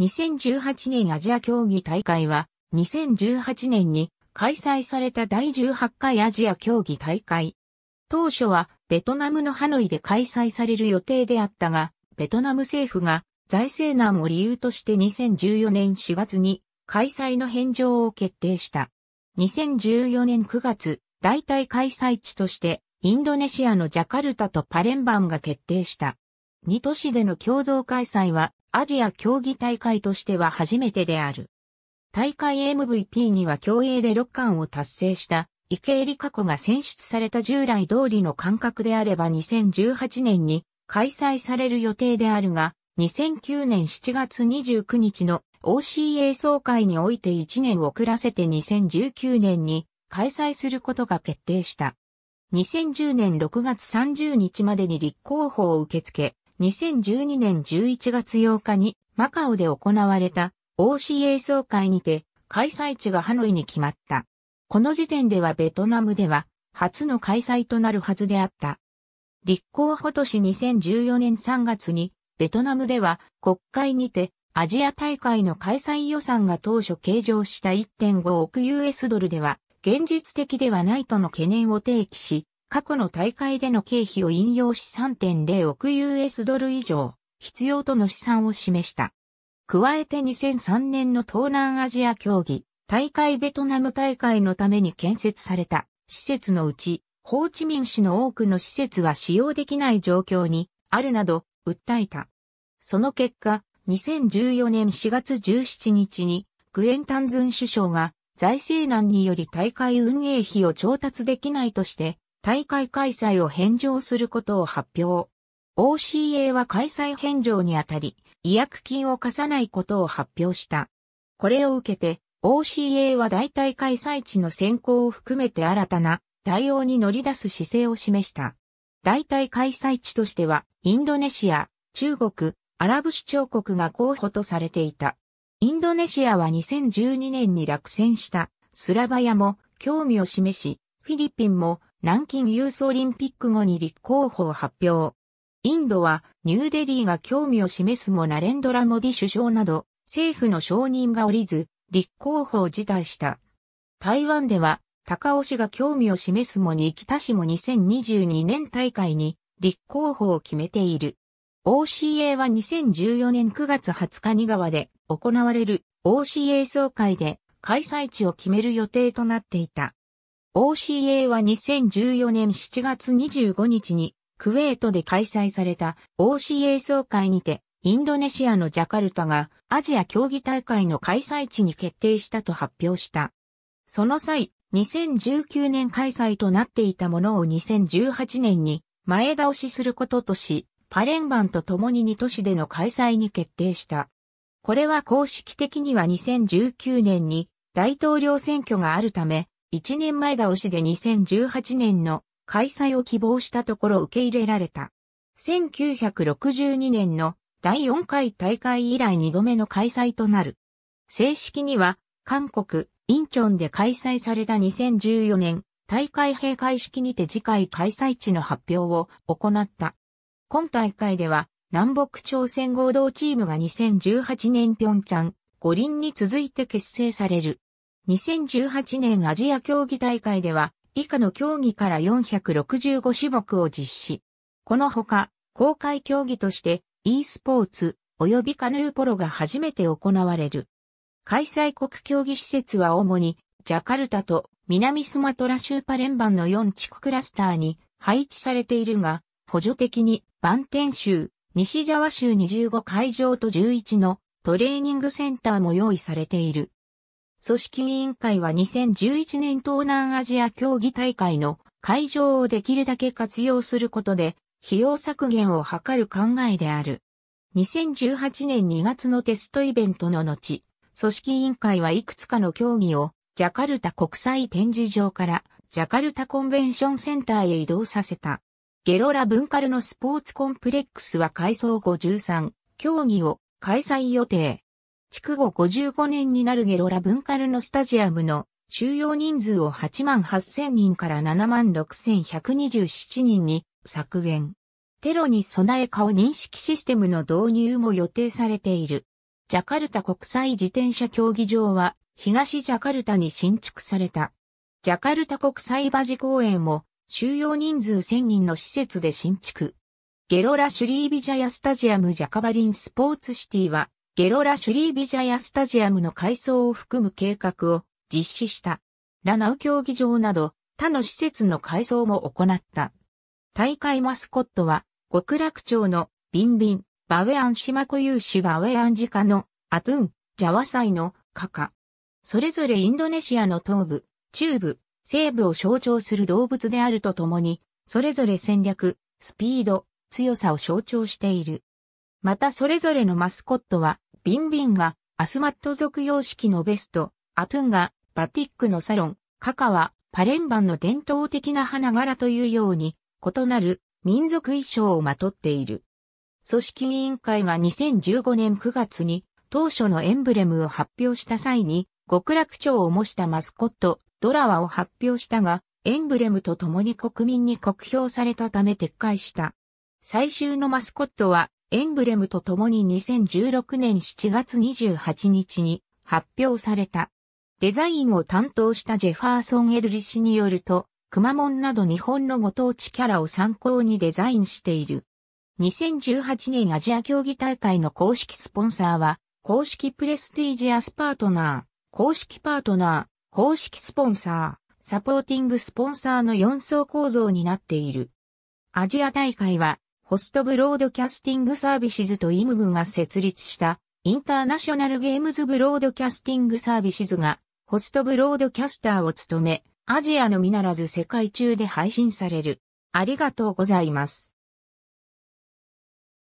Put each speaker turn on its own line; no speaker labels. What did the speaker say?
2018年アジア競技大会は、2018年に開催された第18回アジア競技大会。当初はベトナムのハノイで開催される予定であったが、ベトナム政府が財政難を理由として2014年4月に開催の返上を決定した。2014年9月、代替開催地としてインドネシアのジャカルタとパレンバンが決定した。2都市での共同開催はアジア競技大会としては初めてである。大会 MVP には競泳で6冠を達成した池江里花子が選出された従来通りの感覚であれば2018年に開催される予定であるが、2009年7月29日の OCA 総会において1年遅らせて2019年に開催することが決定した。2010年6月30日までに立候補を受け付け、2012年11月8日にマカオで行われた OCA 総会にて開催地がハノイに決まった。この時点ではベトナムでは初の開催となるはずであった。立候補都市2014年3月にベトナムでは国会にてアジア大会の開催予算が当初計上した1.5億 US ドルでは現実的ではないとの懸念を提起し、過去の大会での経費を引用し3.0億 US ドル以上、必要との試算を示した。加えて2003年の東南アジア競技、大会ベトナム大会のために建設された施設のうち、ホーチミン市の多くの施設は使用できない状況にあるなど、訴えた。その結果、2014年4月17日に、グエン・タンズン首相が財政難により大会運営費を調達できないとして、大会開催を返上することを発表。OCA は開催返上にあたり、違約金を課さないことを発表した。これを受けて、OCA は大体開催地の選考を含めて新たな対応に乗り出す姿勢を示した。大体開催地としては、インドネシア、中国、アラブ首長国が候補とされていた。インドネシアは2012年に落選したスラバヤも興味を示し、フィリピンも南京ユースオリンピック後に立候補を発表。インドはニューデリーが興味を示すもナレンドラモディ首相など政府の承認が下りず立候補を辞退した。台湾では高尾氏が興味を示すもに北氏も2022年大会に立候補を決めている。OCA は2014年9月20日に川で行われる OCA 総会で開催地を決める予定となっていた。OCA は2014年7月25日にクウェートで開催された OCA 総会にてインドネシアのジャカルタがアジア競技大会の開催地に決定したと発表した。その際、2019年開催となっていたものを2018年に前倒しすることとし、パレンバンと共に2都市での開催に決定した。これは公式的には2019年に大統領選挙があるため、1年前倒しで2018年の開催を希望したところ受け入れられた。1962年の第4回大会以来2度目の開催となる。正式には韓国、インチョンで開催された2014年大会閉会式にて次回開催地の発表を行った。今大会では南北朝鮮合同チームが2018年平昌五輪に続いて結成される。2018年アジア競技大会では、以下の競技から465種目を実施。このほか、公開競技として e スポーツ及びカヌーポロが初めて行われる。開催国競技施設は主にジャカルタと南スマトラ州パレンバンの4地区クラスターに配置されているが、補助的にバンテン州、西ジャワ州25会場と11のトレーニングセンターも用意されている。組織委員会は2011年東南アジア競技大会の会場をできるだけ活用することで、費用削減を図る考えである。2018年2月のテストイベントの後、組織委員会はいくつかの競技をジャカルタ国際展示場からジャカルタコンベンションセンターへ移動させた。ゲロラ文化ルのスポーツコンプレックスは改装後13競技を開催予定。築後55年になるゲロラ文カルのスタジアムの収容人数を8万8000人から7万6127人に削減。テロに備え顔認識システムの導入も予定されている。ジャカルタ国際自転車競技場は東ジャカルタに新築された。ジャカルタ国際馬事公園も収容人数1000人の施設で新築。ゲロラシュリービジャヤスタジアムジャカバリンスポーツシティはゲロラ・シュリービジャヤスタジアムの改装を含む計画を実施した。ラナウ競技場など他の施設の改装も行った。大会マスコットは極楽町のビンビン、バウェアンシマユーシュ・バウェアンジカのアトゥン、ジャワサイのカカ。それぞれインドネシアの東部、中部、西部を象徴する動物であるとともに、それぞれ戦略、スピード、強さを象徴している。またそれぞれのマスコットはビンビンがアスマット族様式のベスト、アトゥンがバティックのサロン、カカはパレンバンの伝統的な花柄というように異なる民族衣装をまとっている。組織委員会が2015年9月に当初のエンブレムを発表した際に極楽鳥を模したマスコット、ドラワを発表したが、エンブレムと共に国民に酷評されたため撤回した。最終のマスコットはエンブレムと共に2016年7月28日に発表された。デザインを担当したジェファーソン・エドリ氏によると、クマモンなど日本のご当地キャラを参考にデザインしている。2018年アジア競技大会の公式スポンサーは、公式プレスティージアスパートナー、公式パートナー、公式スポンサー、サポーティングスポンサーの4層構造になっている。アジア大会はホストブロードキャスティングサービスズとイムグが設立したインターナショナルゲームズブロードキャスティングサービスズがホストブロードキャスターを務め、アジアのみならず世界中で配信される。ありがとうございます。